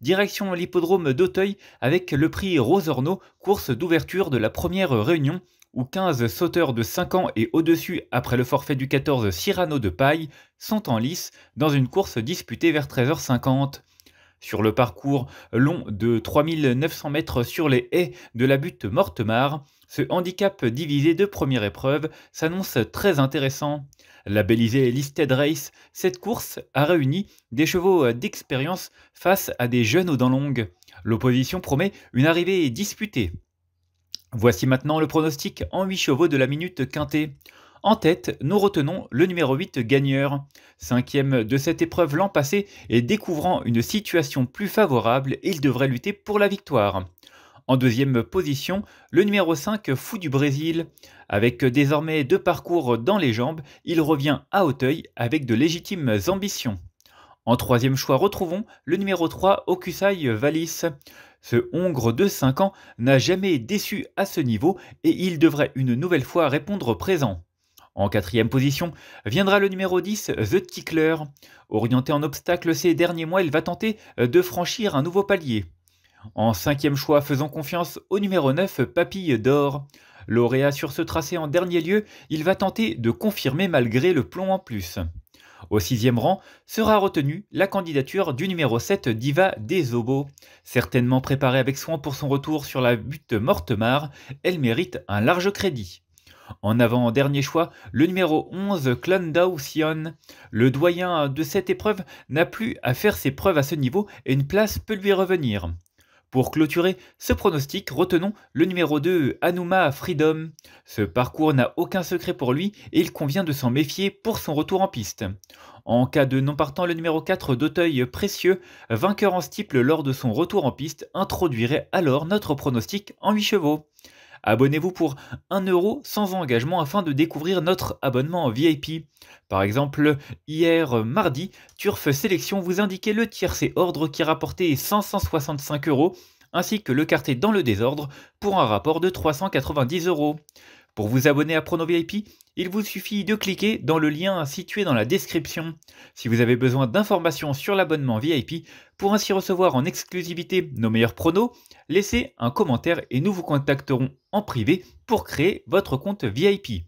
direction l'hippodrome d'Auteuil avec le prix Rosorno, course d'ouverture de la première réunion où 15 sauteurs de 5 ans et au-dessus après le forfait du 14 Cyrano de Paille sont en lice dans une course disputée vers 13h50. Sur le parcours long de 3900 mètres sur les haies de la butte Mortemar, ce handicap divisé de première épreuve s'annonce très intéressant. Labellisée Listed Race, cette course a réuni des chevaux d'expérience face à des jeunes aux dents longues. L'opposition promet une arrivée disputée. Voici maintenant le pronostic en 8 chevaux de la minute quintée. En tête, nous retenons le numéro 8 gagneur, cinquième de cette épreuve l'an passé et découvrant une situation plus favorable, il devrait lutter pour la victoire. En deuxième position, le numéro 5 Fou du Brésil. Avec désormais deux parcours dans les jambes, il revient à Auteuil avec de légitimes ambitions. En troisième choix, retrouvons le numéro 3 Okusai Valis. Ce Hongre de 5 ans n'a jamais déçu à ce niveau et il devrait une nouvelle fois répondre présent. En quatrième position viendra le numéro 10, The Tickler. Orienté en obstacle ces derniers mois, il va tenter euh, de franchir un nouveau palier. En cinquième choix, faisant confiance au numéro 9, Papille d'Or. Lauréat sur ce tracé en dernier lieu, il va tenter de confirmer malgré le plomb en plus. Au sixième rang sera retenue la candidature du numéro 7 Diva des Certainement préparée avec soin pour son retour sur la butte Mortemar, elle mérite un large crédit. En avant-dernier choix, le numéro 11, Clandau Sion. Le doyen de cette épreuve n'a plus à faire ses preuves à ce niveau et une place peut lui revenir. Pour clôturer ce pronostic, retenons le numéro 2, Anuma Freedom. Ce parcours n'a aucun secret pour lui et il convient de s'en méfier pour son retour en piste. En cas de non partant, le numéro 4 d'Auteuil Précieux, vainqueur en stiple lors de son retour en piste, introduirait alors notre pronostic en 8 chevaux. Abonnez-vous pour 1 euro sans engagement afin de découvrir notre abonnement VIP. Par exemple, hier mardi, Turf Sélection vous indiquait le tiercé ordre qui rapportait 565 euros ainsi que le quartier dans le désordre pour un rapport de 390 euros. Pour vous abonner à Prono VIP, il vous suffit de cliquer dans le lien situé dans la description. Si vous avez besoin d'informations sur l'abonnement VIP, pour ainsi recevoir en exclusivité nos meilleurs pronos, laissez un commentaire et nous vous contacterons en privé pour créer votre compte VIP.